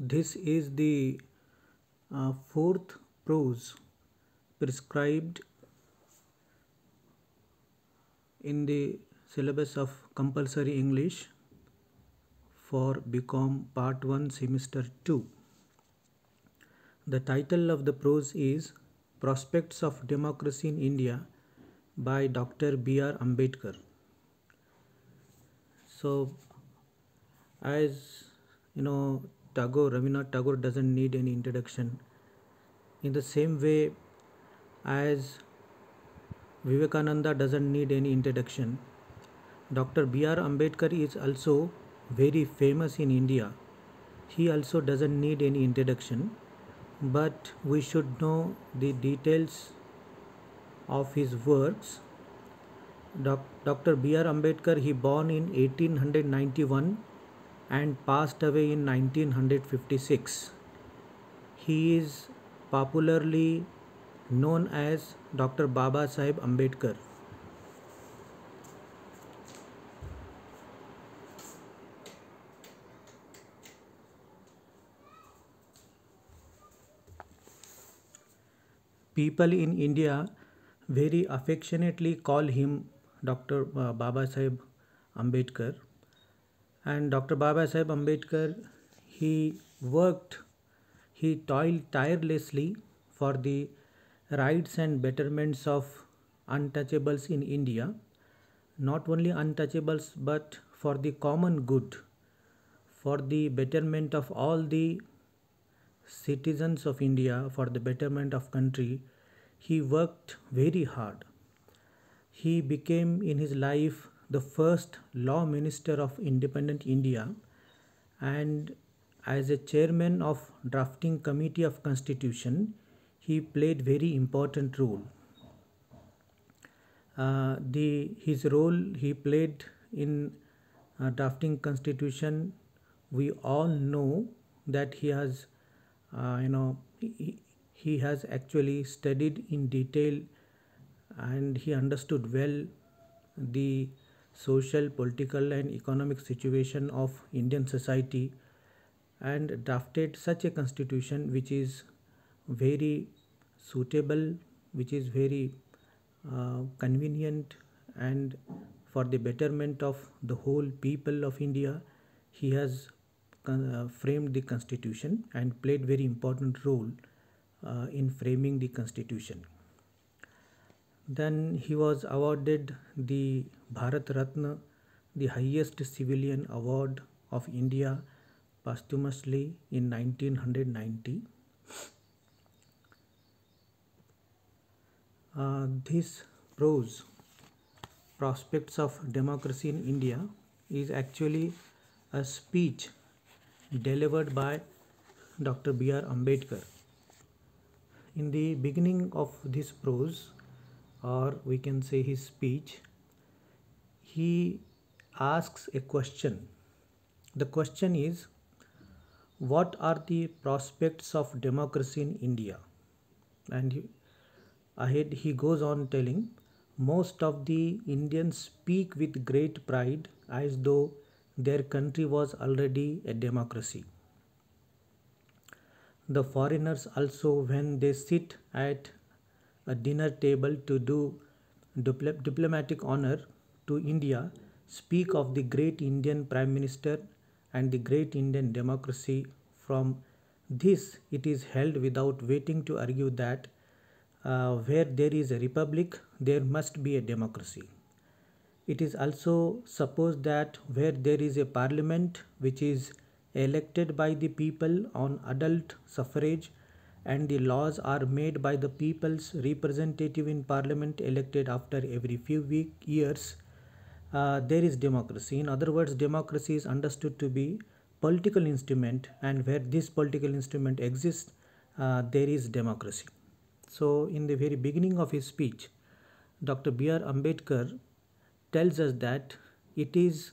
This is the uh, fourth prose prescribed in the syllabus of compulsory English for BCom Part 1 Semester 2. The title of the prose is Prospects of Democracy in India by Dr. B. R. Ambedkar. So, as you know, Tagore, Rabindranath Tagore doesn't need any introduction. In the same way as Vivekananda doesn't need any introduction, Dr. B.R. Ambedkar is also very famous in India. He also doesn't need any introduction, but we should know the details of his works. Doc- Dr. B.R. Ambedkar, he born in 1891 and passed away in 1956. He is popularly known as Dr. Baba Sahib Ambedkar. People in India very affectionately call him Dr. Uh, Baba Sahib Ambedkar. And Dr. Baba Sahib Ambedkar, he worked, he toiled tirelessly for the rights and betterments of untouchables in India, not only untouchables but for the common good, for the betterment of all the citizens of India, for the betterment of country. He worked very hard. He became in his life the first law minister of independent India and as a chairman of drafting committee of constitution he played very important role uh, the his role he played in uh, drafting constitution we all know that he has uh, you know he, he has actually studied in detail and he understood well the social, political and economic situation of Indian society and drafted such a constitution which is very suitable, which is very uh, convenient and for the betterment of the whole people of India, he has uh, framed the constitution and played very important role uh, in framing the constitution. Then he was awarded the Bharat Ratna, the highest civilian award of India posthumously in 1990. Uh, this prose, Prospects of Democracy in India, is actually a speech delivered by Dr. B.R. Ambedkar. In the beginning of this prose, or we can say his speech, he asks a question. The question is What are the prospects of democracy in India? And he, ahead he goes on telling Most of the Indians speak with great pride as though their country was already a democracy. The foreigners also, when they sit at a dinner table to do diplomatic honor to India, speak of the great Indian Prime Minister and the great Indian democracy. From this, it is held without waiting to argue that uh, where there is a republic, there must be a democracy. It is also supposed that where there is a parliament which is elected by the people on adult suffrage and the laws are made by the people's representative in parliament elected after every few week, years. Uh, there is democracy. In other words, democracy is understood to be political instrument and where this political instrument exists, uh, there is democracy. So in the very beginning of his speech, Dr. B.R. Ambedkar tells us that it is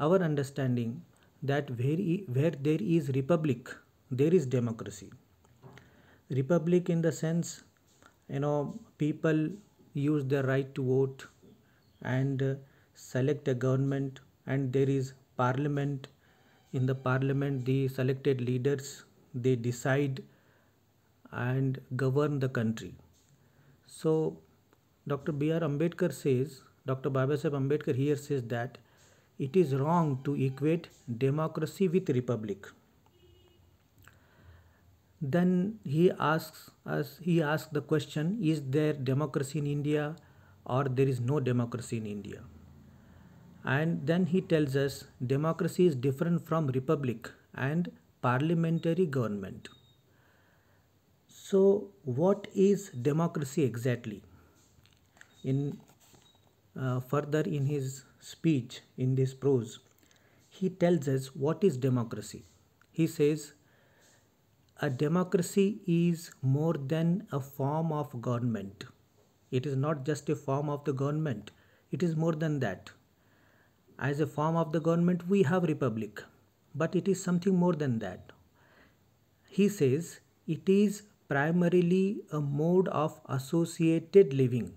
our understanding that where, where there is republic, there is democracy republic in the sense you know people use their right to vote and uh, select a government and there is parliament in the parliament the selected leaders they decide and govern the country so dr br ambedkar says dr babasaheb ambedkar here says that it is wrong to equate democracy with republic then he asks us he asks the question is there democracy in india or there is no democracy in india and then he tells us democracy is different from republic and parliamentary government so what is democracy exactly in uh, further in his speech in this prose he tells us what is democracy he says a democracy is more than a form of government. It is not just a form of the government. It is more than that. As a form of the government, we have republic, but it is something more than that. He says it is primarily a mode of associated living.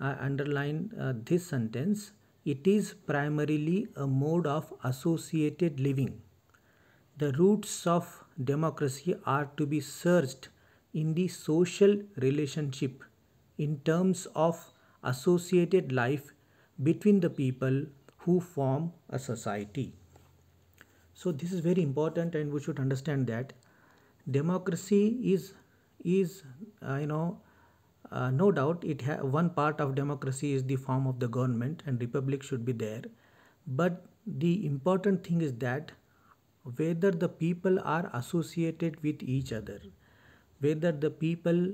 I underline uh, this sentence. It is primarily a mode of associated living the roots of democracy are to be searched in the social relationship in terms of associated life between the people who form a society. So this is very important and we should understand that democracy is is uh, you know uh, no doubt it ha- one part of democracy is the form of the government and republic should be there but the important thing is that whether the people are associated with each other, whether the people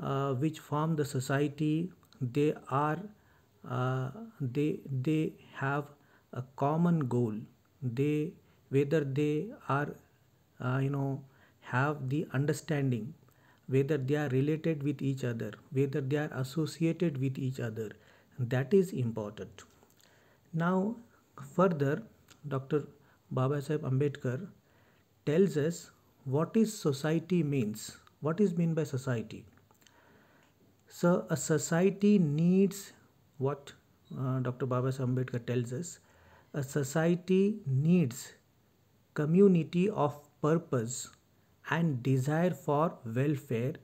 uh, which form the society they are uh, they they have a common goal they whether they are uh, you know have the understanding whether they are related with each other whether they are associated with each other that is important now further dr Babasaheb Ambedkar tells us what is society means. What is mean by society? So a society needs what uh, Dr. Babasaheb Ambedkar tells us. A society needs community of purpose and desire for welfare,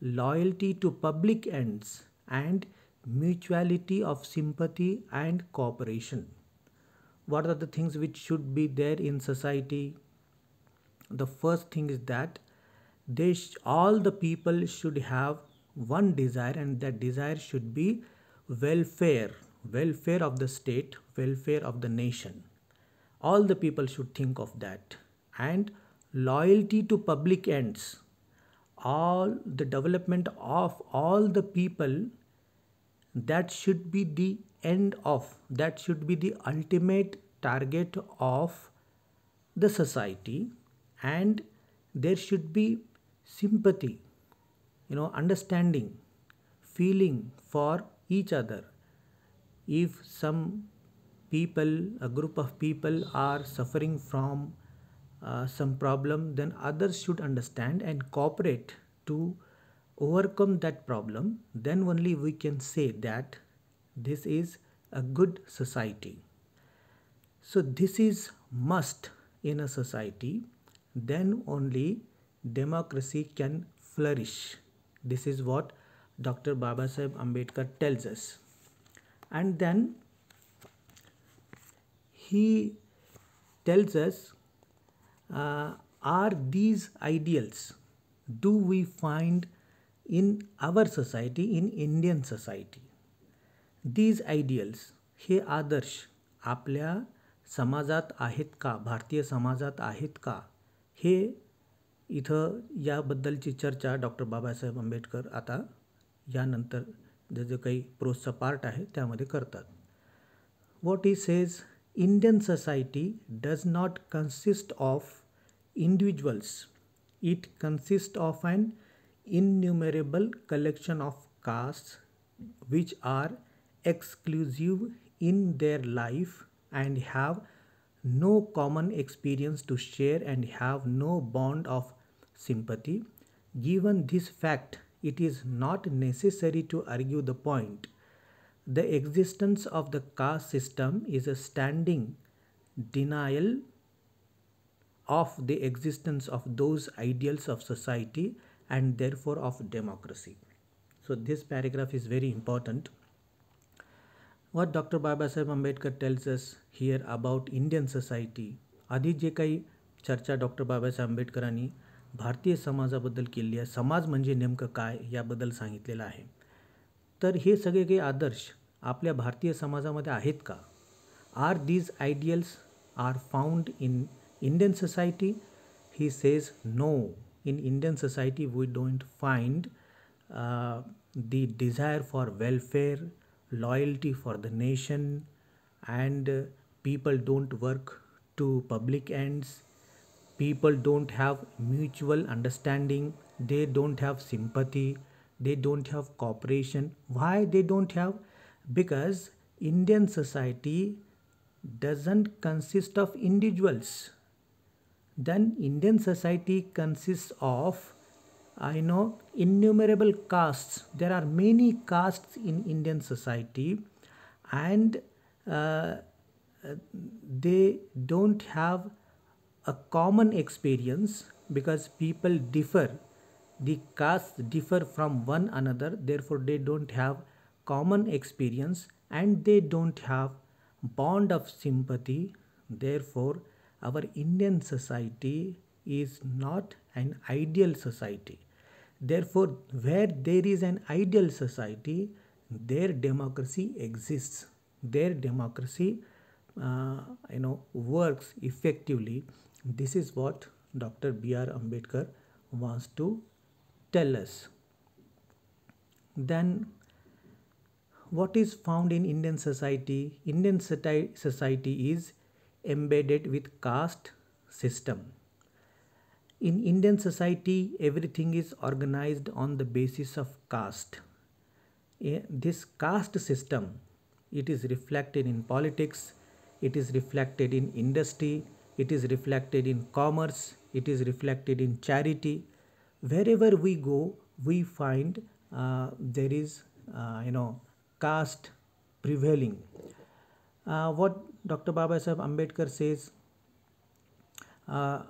loyalty to public ends and mutuality of sympathy and cooperation what are the things which should be there in society the first thing is that they all the people should have one desire and that desire should be welfare welfare of the state welfare of the nation all the people should think of that and loyalty to public ends all the development of all the people that should be the end of that should be the ultimate target of the society and there should be sympathy you know understanding feeling for each other if some people a group of people are suffering from uh, some problem then others should understand and cooperate to overcome that problem then only we can say that this is a good society. So this is must in a society. Then only democracy can flourish. This is what Dr. Babasaheb Ambedkar tells us. And then he tells us uh, are these ideals do we find in our society in indian society these ideals हे आदर्श आपल्या समाजात आहेत का भारतीय समाजात आहेत का हे इथं याबद्दलची चर्चा डॉक्टर बाबासाहेब आंबेडकर आता यानंतर जे जे काही प्रोसचा पार्ट आहे त्यामध्ये करतात what is says Indian society does not consist of individuals it consist of and innumerable collection of caste which are exclusive in their life and have no common experience to share and have no bond of sympathy. Given this fact, it is not necessary to argue the point. The existence of the caste system is a standing denial of the existence of those ideals of society and therefore of democracy. So, this paragraph is very important. What doctor Babasaheb Ambedkar tells here here Indian society society आधी जे काही चर्चा doctor Babasaheb आंबेडकरांनी भारतीय समाजाबद्दल केली आहे समाज म्हणजे नेमकं काय याबद्दल सांगितलेलं आहे तर हे सगळे काही आदर्श आपल्या भारतीय समाजामध्ये आहेत का are these ideals are found in Indian society he says no in Indian society we don't find the desire for welfare loyalty for the nation and uh, people don't work to public ends people don't have mutual understanding they don't have sympathy they don't have cooperation why they don't have because indian society doesn't consist of individuals then indian society consists of I know innumerable castes. There are many castes in Indian society, and uh, they don't have a common experience because people differ. The castes differ from one another, therefore, they don't have common experience and they don't have bond of sympathy. Therefore, our Indian society is not an ideal society Therefore, where there is an ideal society, their democracy exists. Their democracy, uh, you know, works effectively. This is what Dr. B.R. Ambedkar wants to tell us. Then, what is found in Indian society? Indian society is embedded with caste system. In Indian society, everything is organized on the basis of caste. Eh, this caste system, it is reflected in politics, it is reflected in industry, it is reflected in commerce, it is reflected in charity. Wherever we go, we find uh, there is, uh, you know, caste prevailing. Uh, what Dr. Baba Sahib Ambedkar says, uh,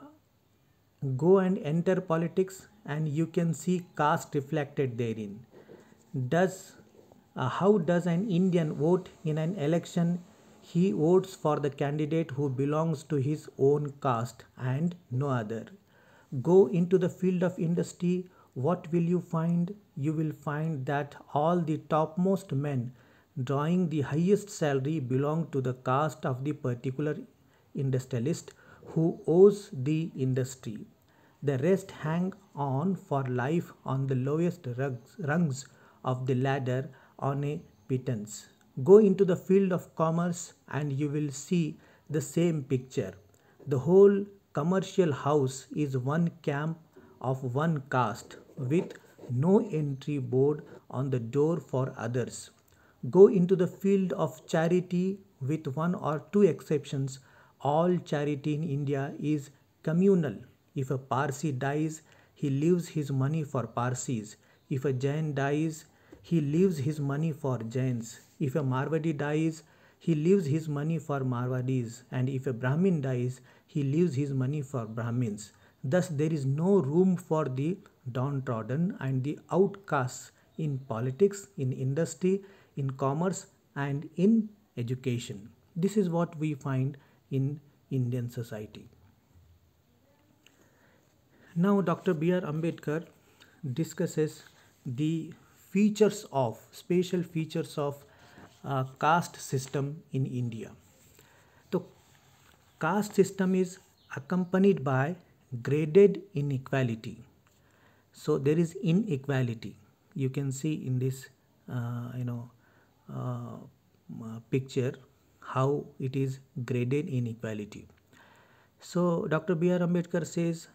Go and enter politics and you can see caste reflected therein. Does uh, how does an Indian vote in an election? He votes for the candidate who belongs to his own caste and no other. Go into the field of industry. What will you find? You will find that all the topmost men drawing the highest salary belong to the caste of the particular industrialist who owes the industry. The rest hang on for life on the lowest rungs of the ladder on a pittance. Go into the field of commerce and you will see the same picture. The whole commercial house is one camp of one caste with no entry board on the door for others. Go into the field of charity with one or two exceptions all charity in India is communal. If a Parsi dies, he leaves his money for Parsis. If a Jain dies, he leaves his money for Jains. If a Marwadi dies, he leaves his money for Marwadis. And if a Brahmin dies, he leaves his money for Brahmins. Thus, there is no room for the downtrodden and the outcasts in politics, in industry, in commerce, and in education. This is what we find in Indian society. Now, Dr. B.R. Ambedkar discusses the features of special features of uh, caste system in India. The caste system is accompanied by graded inequality. So there is inequality. You can see in this, uh, you know, uh, uh picture how it is graded inequality. So Dr. B.R. Ambedkar says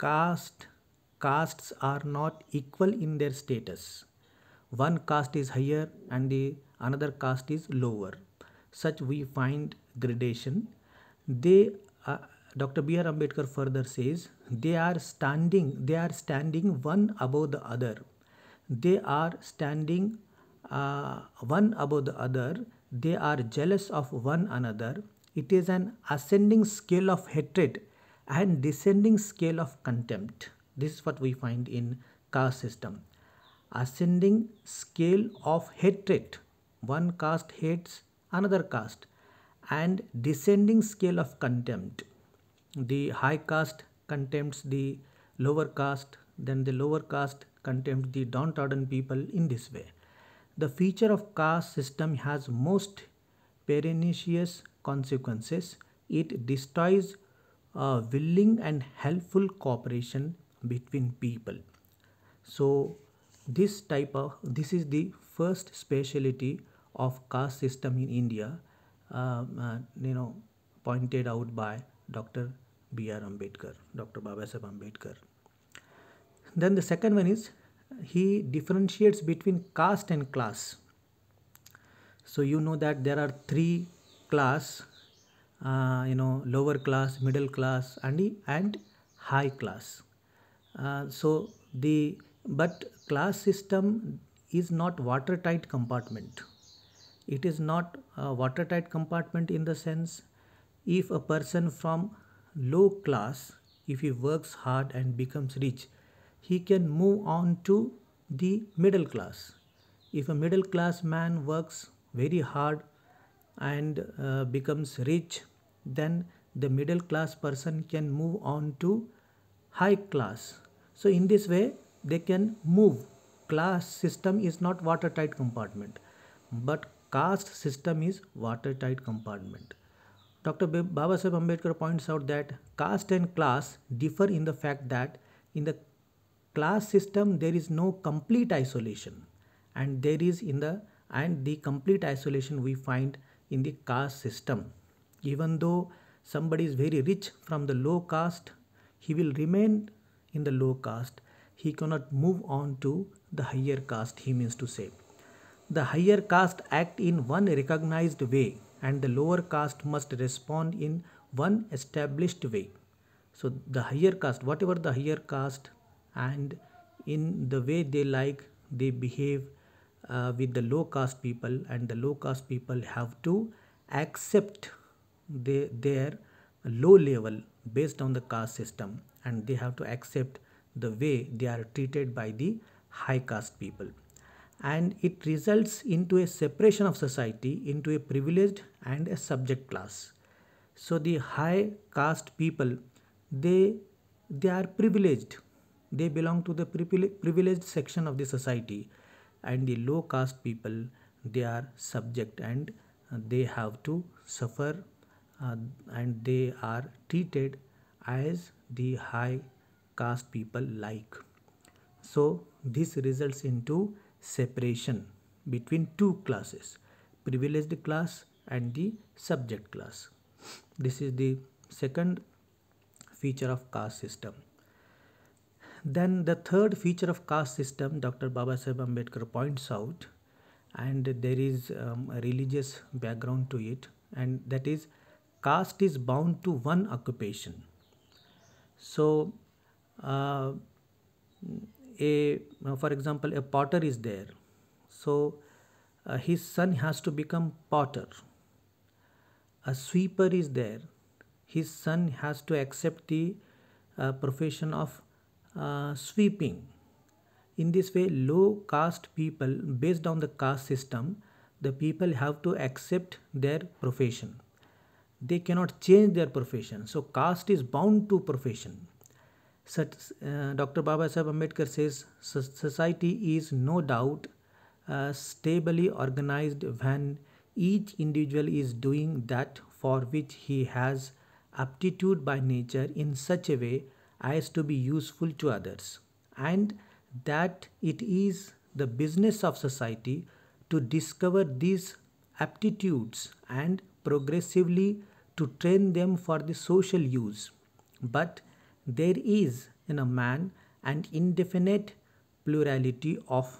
caste castes are not equal in their status. One caste is higher and the another caste is lower. Such we find gradation. They uh, Dr. B.R. Ambedkar further says they are standing they are standing one above the other. They are standing uh, one above the other they are jealous of one another. It is an ascending scale of hatred and descending scale of contempt. This is what we find in caste system. Ascending scale of hatred. One caste hates another caste and descending scale of contempt. The high caste contempts the lower caste, then the lower caste contempts the downtrodden people in this way. The feature of caste system has most pernicious consequences. It destroys uh, willing and helpful cooperation between people. So this type of this is the first speciality of caste system in India. Um, uh, you know pointed out by Dr. B.R. Ambedkar, Dr. Babasaheb Ambedkar. Then the second one is he differentiates between caste and class. So you know that there are three class, uh, you know, lower class, middle class, and and high class. Uh, so the but class system is not watertight compartment. It is not a watertight compartment in the sense if a person from low class if he works hard and becomes rich he can move on to the middle class. If a middle class man works very hard and uh, becomes rich, then the middle class person can move on to high class. So in this way, they can move. Class system is not watertight compartment, but caste system is watertight compartment. Dr. Baba Sahib Ambedkar points out that caste and class differ in the fact that in the class system there is no complete isolation and there is in the and the complete isolation we find in the caste system even though somebody is very rich from the low caste he will remain in the low caste he cannot move on to the higher caste he means to say the higher caste act in one recognized way and the lower caste must respond in one established way so the higher caste whatever the higher caste and in the way they like they behave uh, with the low caste people and the low caste people have to accept they, their low level based on the caste system and they have to accept the way they are treated by the high caste people and it results into a separation of society into a privileged and a subject class so the high caste people they they are privileged they belong to the privileged section of the society and the low caste people they are subject and they have to suffer uh, and they are treated as the high caste people like. So this results into separation between two classes privileged class and the subject class. This is the second feature of caste system. Then the third feature of caste system, Dr. Babasaheb Ambedkar points out, and there is um, a religious background to it, and that is caste is bound to one occupation. So, uh, a for example, a potter is there, so uh, his son has to become potter. A sweeper is there, his son has to accept the uh, profession of uh, sweeping. In this way, low caste people, based on the caste system, the people have to accept their profession. They cannot change their profession. So caste is bound to profession. Such, uh, Dr. Baba Sahib Ambedkar says society is no doubt uh, stably organized when each individual is doing that for which he has aptitude by nature in such a way as to be useful to others and that it is the business of society to discover these aptitudes and progressively to train them for the social use. But there is in a man an indefinite plurality of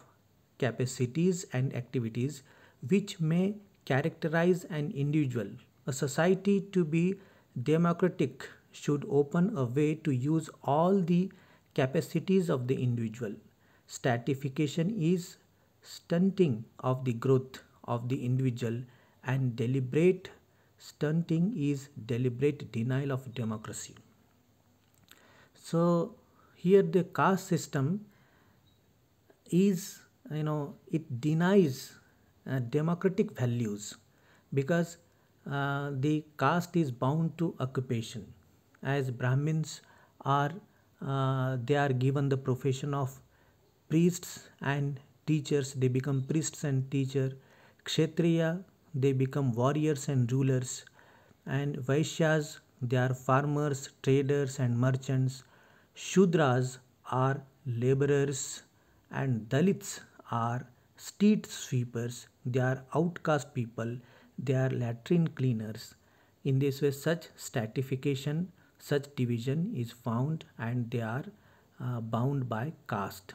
capacities and activities which may characterize an individual. A society to be democratic should open a way to use all the capacities of the individual. Stratification is stunting of the growth of the individual and deliberate stunting is deliberate denial of democracy. So here the caste system is you know it denies uh, democratic values because uh, the caste is bound to occupation as brahmins are uh, they are given the profession of priests and teachers they become priests and teacher Kshatriya, they become warriors and rulers and vaishyas they are farmers traders and merchants shudras are laborers and dalits are street sweepers they are outcast people they are latrine cleaners in this way such stratification such division is found and they are uh, bound by caste.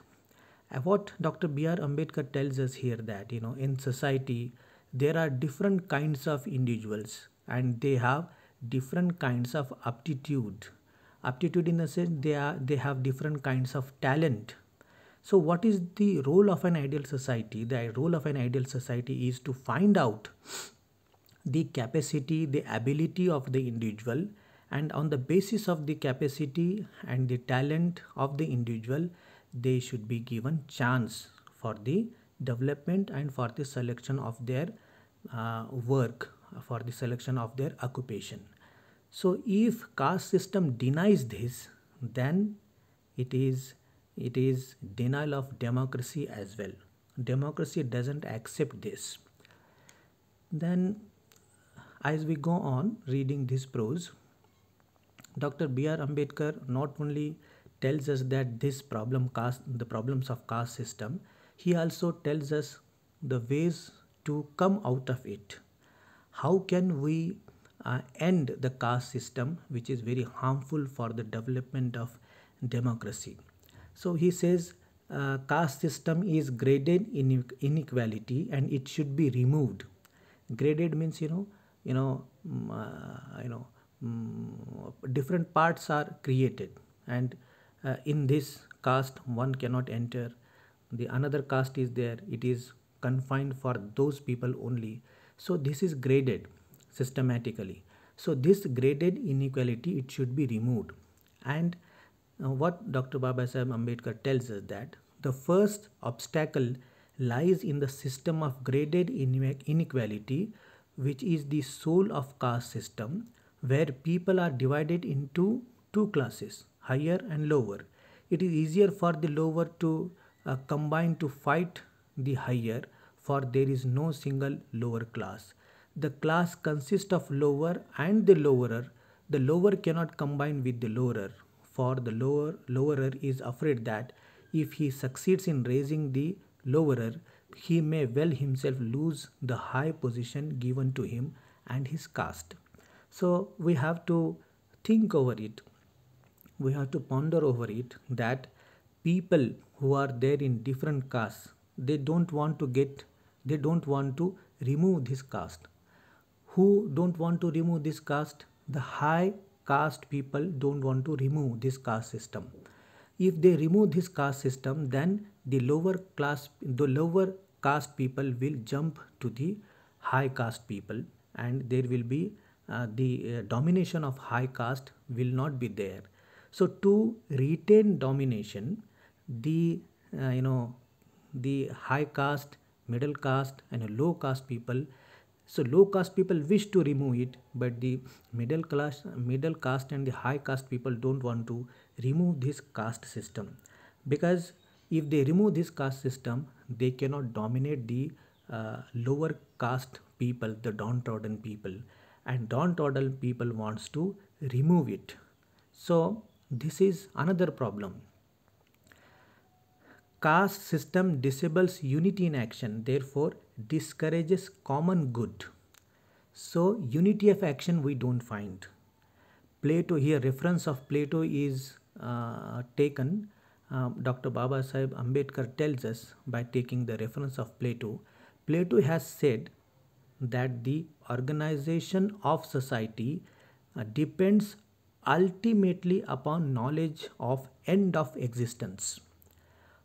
Uh, what Dr. B.R. Ambedkar tells us here that, you know, in society, there are different kinds of individuals and they have different kinds of aptitude. Aptitude in the sense they, are, they have different kinds of talent. So, what is the role of an ideal society? The role of an ideal society is to find out the capacity, the ability of the individual and on the basis of the capacity and the talent of the individual they should be given chance for the development and for the selection of their uh, work for the selection of their occupation so if caste system denies this then it is it is denial of democracy as well democracy doesn't accept this then as we go on reading this prose Dr. B.R. Ambedkar not only tells us that this problem caste, the problems of caste system, he also tells us the ways to come out of it. How can we uh, end the caste system, which is very harmful for the development of democracy? So he says uh, caste system is graded in inequality and it should be removed. Graded means you know you know mm, uh, you know Mm, different parts are created and uh, in this caste one cannot enter the another caste is there it is confined for those people only so this is graded systematically so this graded inequality it should be removed and uh, what dr baba sahib ambedkar tells us that the first obstacle lies in the system of graded inequality which is the soul of caste system where people are divided into two classes, higher and lower. It is easier for the lower to uh, combine to fight the higher for there is no single lower class. The class consists of lower and the lowerer. The lower cannot combine with the lowerer for the lower lowerer is afraid that if he succeeds in raising the lowerer, he may well himself lose the high position given to him and his caste so we have to think over it we have to ponder over it that people who are there in different castes they don't want to get they don't want to remove this caste who don't want to remove this caste the high caste people don't want to remove this caste system if they remove this caste system then the lower class the lower caste people will jump to the high caste people and there will be uh, the uh, domination of high caste will not be there. So to retain domination, the uh, you know the high caste, middle caste, and low caste people. So low caste people wish to remove it, but the middle class, middle caste, and the high caste people don't want to remove this caste system, because if they remove this caste system, they cannot dominate the uh, lower caste people, the downtrodden people and don't toddle people wants to remove it. So this is another problem. Caste system disables unity in action, therefore discourages common good. So unity of action we don't find. Plato here reference of Plato is uh, taken. Uh, um, Dr. Baba Sahib Ambedkar tells us by taking the reference of Plato. Plato has said that the organization of society uh, depends ultimately upon knowledge of end of existence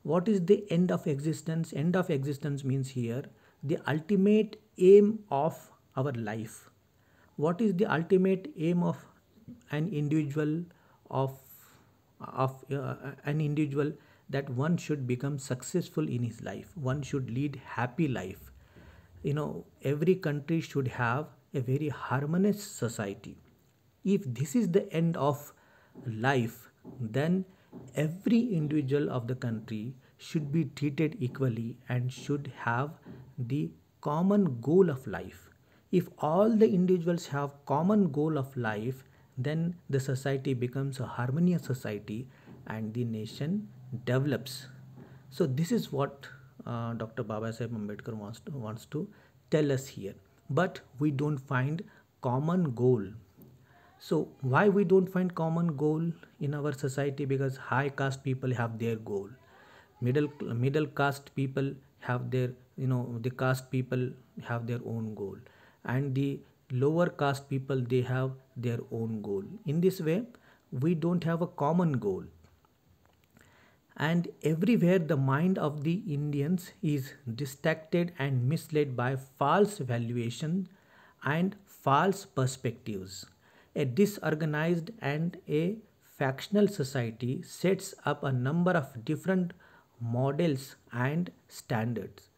what is the end of existence end of existence means here the ultimate aim of our life what is the ultimate aim of an individual of of uh, an individual that one should become successful in his life one should lead happy life you know every country should have a very harmonious society if this is the end of life then every individual of the country should be treated equally and should have the common goal of life if all the individuals have common goal of life then the society becomes a harmonious society and the nation develops so this is what uh, Dr. Baba Sahib Ambedkar wants to, wants to tell us here. But we don't find common goal. So why we don't find common goal in our society? Because high caste people have their goal. Middle middle caste people have their you know the caste people have their own goal, and the lower caste people they have their own goal. In this way, we don't have a common goal and everywhere the mind of the Indians is distracted and misled by false valuations and false perspectives. A disorganized and a factional society sets up a number of different models and standards.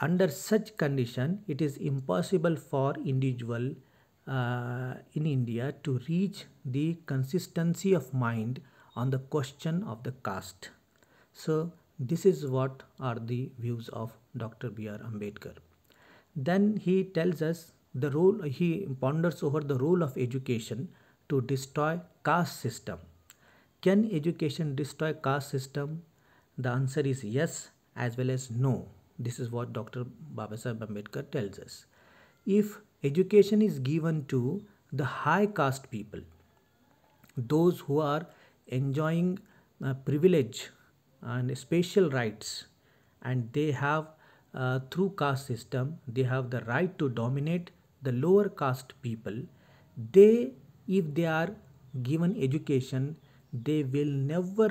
Under such condition, it is impossible for individual uh, in India to reach the consistency of mind on the question of the caste. So this is what are the views of Dr. B.R. Ambedkar. Then he tells us the role, he ponders over the role of education to destroy caste system. Can education destroy caste system? The answer is yes as well as no. This is what Dr. Babasaheb Ambedkar tells us. If education is given to the high caste people, those who are enjoying uh, privilege and special rights and they have uh, through caste system they have the right to dominate the lower caste people they if they are given education they will never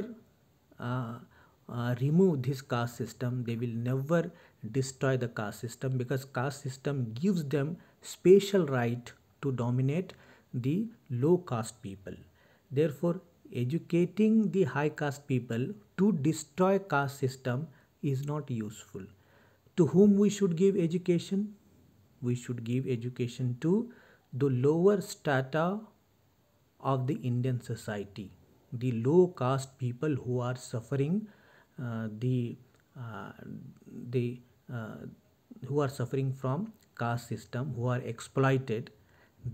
uh, uh, remove this caste system they will never destroy the caste system because caste system gives them special right to dominate the low caste people therefore educating the high caste people to destroy caste system is not useful. To whom we should give education? We should give education to the lower strata of the Indian society, the low caste people who are suffering uh, the uh, the uh, who are suffering from caste system, who are exploited,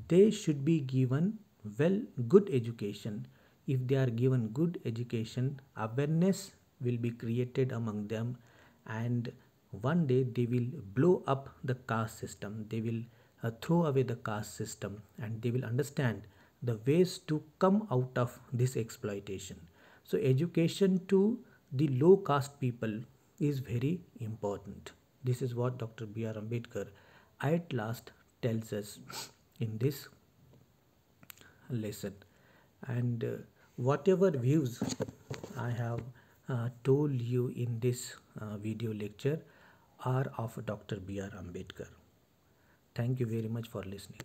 they should be given well good education if they are given good education, awareness will be created among them and one day they will blow up the caste system. They will uh, throw away the caste system and they will understand the ways to come out of this exploitation. So education to the low caste people is very important. This is what Dr. B.R. Ambedkar at last tells us in this lesson. And uh, whatever views I have uh, told you in this uh, video lecture are of Dr. B.R. Ambedkar. Thank you very much for listening.